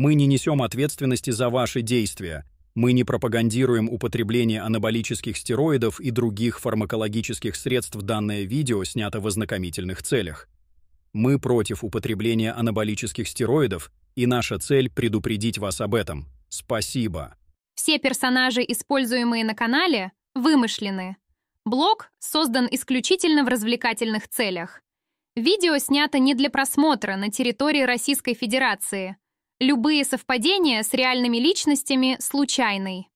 Мы не несем ответственности за ваши действия. Мы не пропагандируем употребление анаболических стероидов и других фармакологических средств. Данное видео снято в ознакомительных целях. Мы против употребления анаболических стероидов, и наша цель — предупредить вас об этом. Спасибо. Все персонажи, используемые на канале, вымышлены. Блог создан исключительно в развлекательных целях. Видео снято не для просмотра на территории Российской Федерации — Любые совпадения с реальными личностями случайны.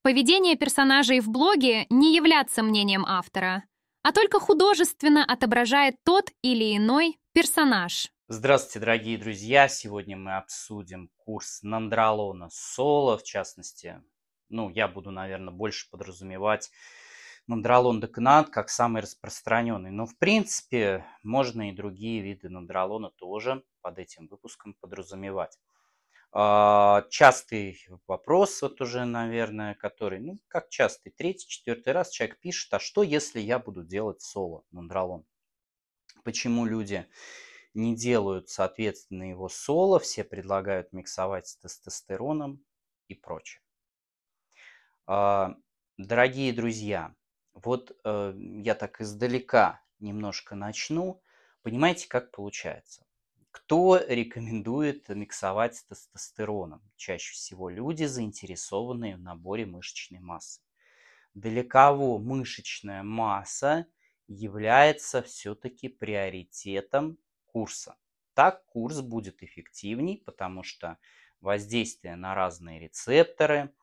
Поведение персонажей в блоге не является мнением автора, а только художественно отображает тот или иной персонаж. Здравствуйте, дорогие друзья! Сегодня мы обсудим курс Нандралона Соло, в частности. Ну, я буду, наверное, больше подразумевать нандролон деканат как самый распространенный. Но, в принципе, можно и другие виды нандролона тоже под этим выпуском подразумевать. А, частый вопрос, вот уже, наверное, который, ну, как частый, третий, четвертый раз человек пишет, а что, если я буду делать соло мандралон? Почему люди не делают, соответственно, его соло, все предлагают миксовать с тестостероном и прочее. А, дорогие друзья, вот э, я так издалека немножко начну. Понимаете, как получается? Кто рекомендует миксовать с тестостероном? Чаще всего люди, заинтересованные в наборе мышечной массы. Для кого мышечная масса является все-таки приоритетом курса? Так курс будет эффективней, потому что воздействие на разные рецепторы,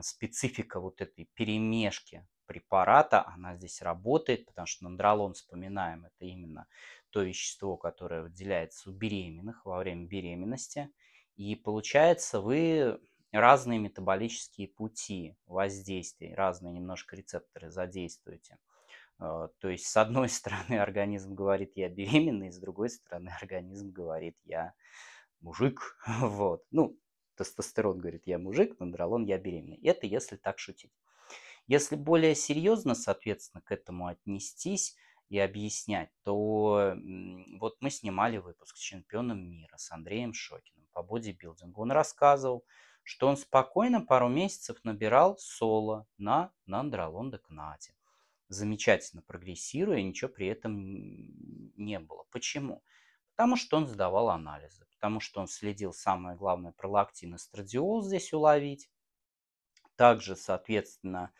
специфика вот этой перемешки препарата, она здесь работает, потому что нандролон, вспоминаем, это именно то вещество, которое выделяется у беременных во время беременности. И получается, вы разные метаболические пути воздействий, разные немножко рецепторы задействуете. Э, то есть, с одной стороны, организм говорит, я беременный, с другой стороны, организм говорит, я мужик. Вот. Ну, тестостерон говорит, я мужик, нандролон, я беременный. Это если так шутить. Если более серьезно, соответственно, к этому отнестись, и объяснять, то вот мы снимали выпуск с чемпионом мира, с Андреем Шокиным по бодибилдингу. Он рассказывал, что он спокойно пару месяцев набирал соло на Нандралон Кнате. Замечательно прогрессируя, ничего при этом не было. Почему? Потому что он сдавал анализы, потому что он следил, самое главное, пролактин и страдиол здесь уловить. Также, соответственно,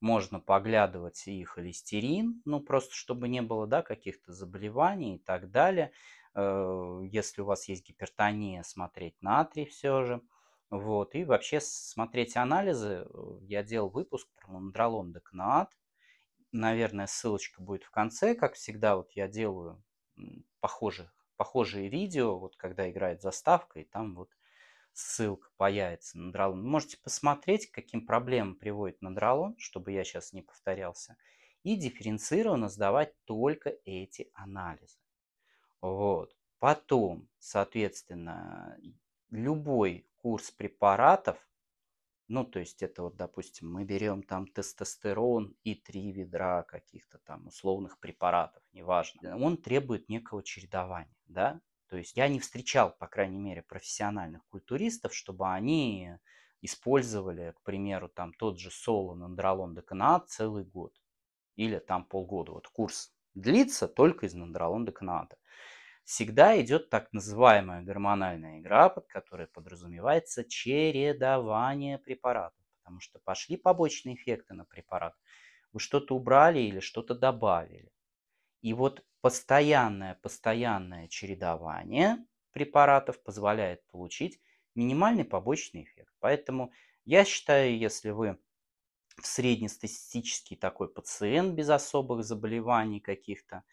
можно поглядывать и холестерин, ну просто чтобы не было да, каких-то заболеваний и так далее. Э, если у вас есть гипертония, смотреть натрий все же. Вот. И вообще смотреть анализы. Э, я делал выпуск про лондролон декнат. Наверное, ссылочка будет в конце. Как всегда, вот я делаю похожие, похожие видео, вот когда играет заставка, и там вот ссылка появится на дралон. Можете посмотреть, каким проблемам приводит на дралон, чтобы я сейчас не повторялся, и дифференцированно сдавать только эти анализы. Вот. Потом, соответственно, любой курс препаратов, ну, то есть это вот, допустим, мы берем там тестостерон и три ведра каких-то там условных препаратов, неважно, он требует некого чередования, да, то есть я не встречал, по крайней мере, профессиональных культуристов, чтобы они использовали, к примеру, там тот же соло нандролон деканат целый год или там полгода. Вот курс длится только из нандролон деканата. Всегда идет так называемая гормональная игра, под которой подразумевается чередование препаратов, потому что пошли побочные эффекты на препарат. Вы что-то убрали или что-то добавили. И вот Постоянное, постоянное чередование препаратов позволяет получить минимальный побочный эффект. Поэтому я считаю, если вы среднестатистический такой пациент без особых заболеваний каких-то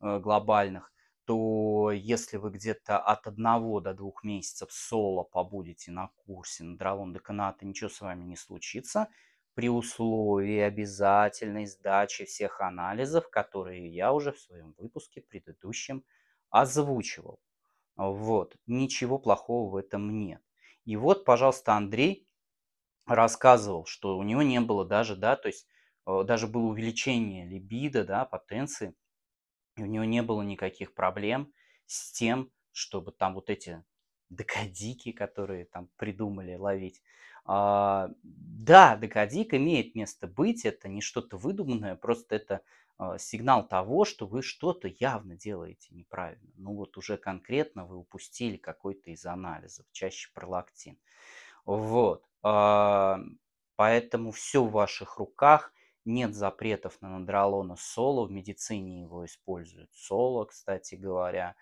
э, глобальных, то если вы где-то от одного до двух месяцев соло побудете на курсе на дралон деканата, ничего с вами не случится – при условии обязательной сдачи всех анализов, которые я уже в своем выпуске предыдущем озвучивал. Вот, ничего плохого в этом нет. И вот, пожалуйста, Андрей рассказывал, что у него не было даже, да, то есть э, даже было увеличение либидо, да, потенции, и у него не было никаких проблем с тем, чтобы там вот эти декадики, которые там придумали ловить. А, да, декадик имеет место быть, это не что-то выдуманное, просто это а, сигнал того, что вы что-то явно делаете неправильно. Ну вот уже конкретно вы упустили какой-то из анализов, чаще пролактин. Вот. А, поэтому все в ваших руках. Нет запретов на надролона соло, в медицине его используют соло, кстати говоря.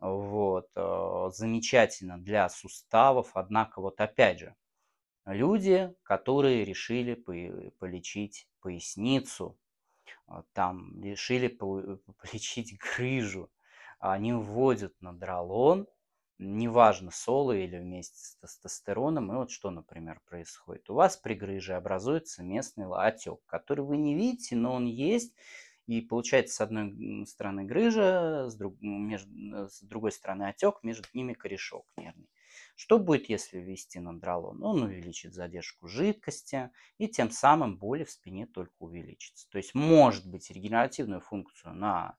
Вот. Э, замечательно для суставов, однако вот опять же, люди, которые решили полечить поясницу, а, там решили полечить грыжу, они вводят надролон – неважно, соло или вместе с тестостероном, и вот что, например, происходит. У вас при грыже образуется местный отек, который вы не видите, но он есть, и получается с одной стороны грыжа, с, друг, между, э, с другой стороны отек, между ними корешок нервный. Что будет, если ввести нандролон? Он увеличит задержку жидкости, и тем самым боли в спине только увеличится. То есть, может быть, регенеративную функцию на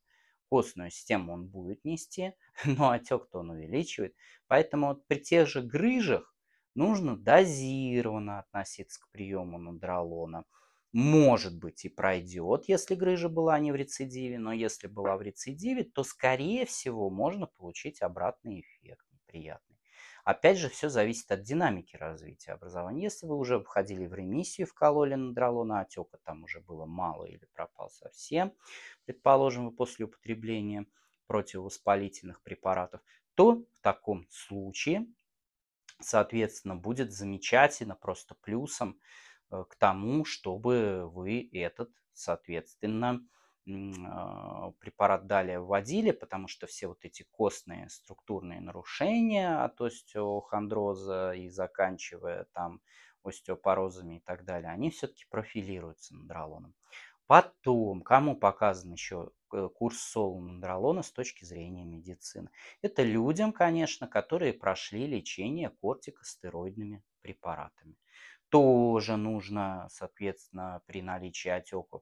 костную систему он будет нести, но отек-то он увеличивает. Поэтому вот при тех же грыжах нужно дозированно относиться к приему нудролона. Может быть и пройдет, если грыжа была не в рецидиве, но если была в рецидиве, то, скорее всего, можно получить обратный эффект неприятный. Опять же, все зависит от динамики развития образования. Если вы уже входили в ремиссию, вкололи надролона, отека там уже было мало или пропал совсем, предположим, вы после употребления противовоспалительных препаратов, то в таком случае, соответственно, будет замечательно просто плюсом э, к тому, чтобы вы этот, соответственно, а, препарат далее вводили, потому что все вот эти костные структурные нарушения а, от остеохондроза и заканчивая там остеопорозами и так далее, они все-таки профилируются нандролоном. Потом, кому показан еще э, курс соломандролона с точки зрения медицины? Это людям, конечно, которые прошли лечение кортикостероидными препаратами. Тоже нужно, соответственно, при наличии отеков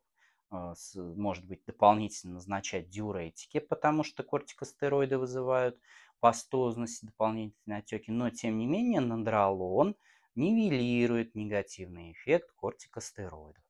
а, может быть, дополнительно назначать диуретики, потому что кортикостероиды вызывают пастозность, дополнительные отеки. Но, тем не менее, нандролон нивелирует негативный эффект кортикостероидов.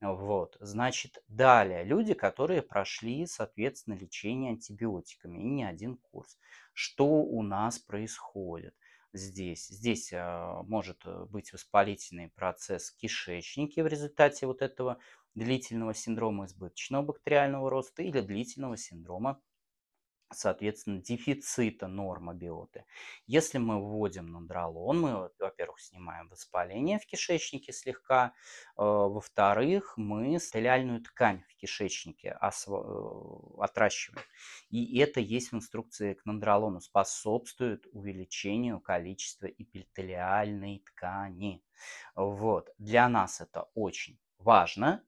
Вот, значит, далее люди, которые прошли, соответственно, лечение антибиотиками и не один курс. Что у нас происходит? здесь. Здесь э, может э, быть воспалительный процесс кишечники в результате вот этого длительного синдрома избыточного бактериального роста или длительного синдрома соответственно, дефицита норма биоты. Если мы вводим нандролон, мы, во-первых, снимаем воспаление в кишечнике слегка, э, во-вторых, мы стеляльную ткань в кишечнике э, отращиваем. И это есть в инструкции к нандролону, способствует увеличению количества эпителиальной ткани. Вот. Для нас это очень важно,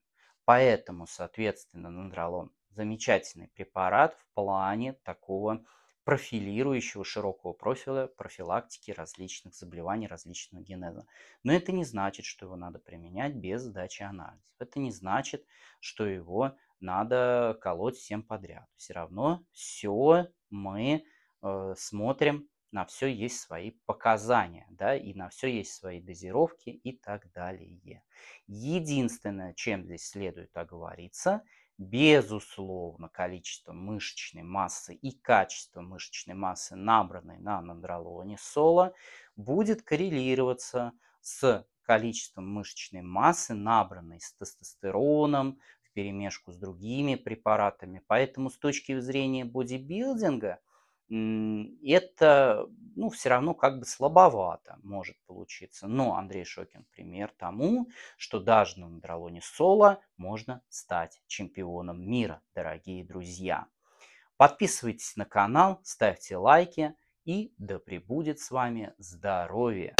поэтому, соответственно, нандролон замечательный препарат в плане такого профилирующего широкого профиля профилактики различных заболеваний различного генеза. Но это не значит, что его надо применять без сдачи анализов. Это не значит, что его надо колоть всем подряд. Все равно все мы э, смотрим, на все есть свои показания, да, и на все есть свои дозировки и так далее. Единственное, чем здесь следует оговориться – Безусловно, количество мышечной массы и качество мышечной массы, набранной на нандролоне соло, будет коррелироваться с количеством мышечной массы, набранной с тестостероном, в перемешку с другими препаратами. Поэтому с точки зрения бодибилдинга – это ну, все равно как бы слабовато может получиться. Но Андрей Шокин пример тому, что даже на дралоне соло можно стать чемпионом мира, дорогие друзья. Подписывайтесь на канал, ставьте лайки и да пребудет с вами здоровье!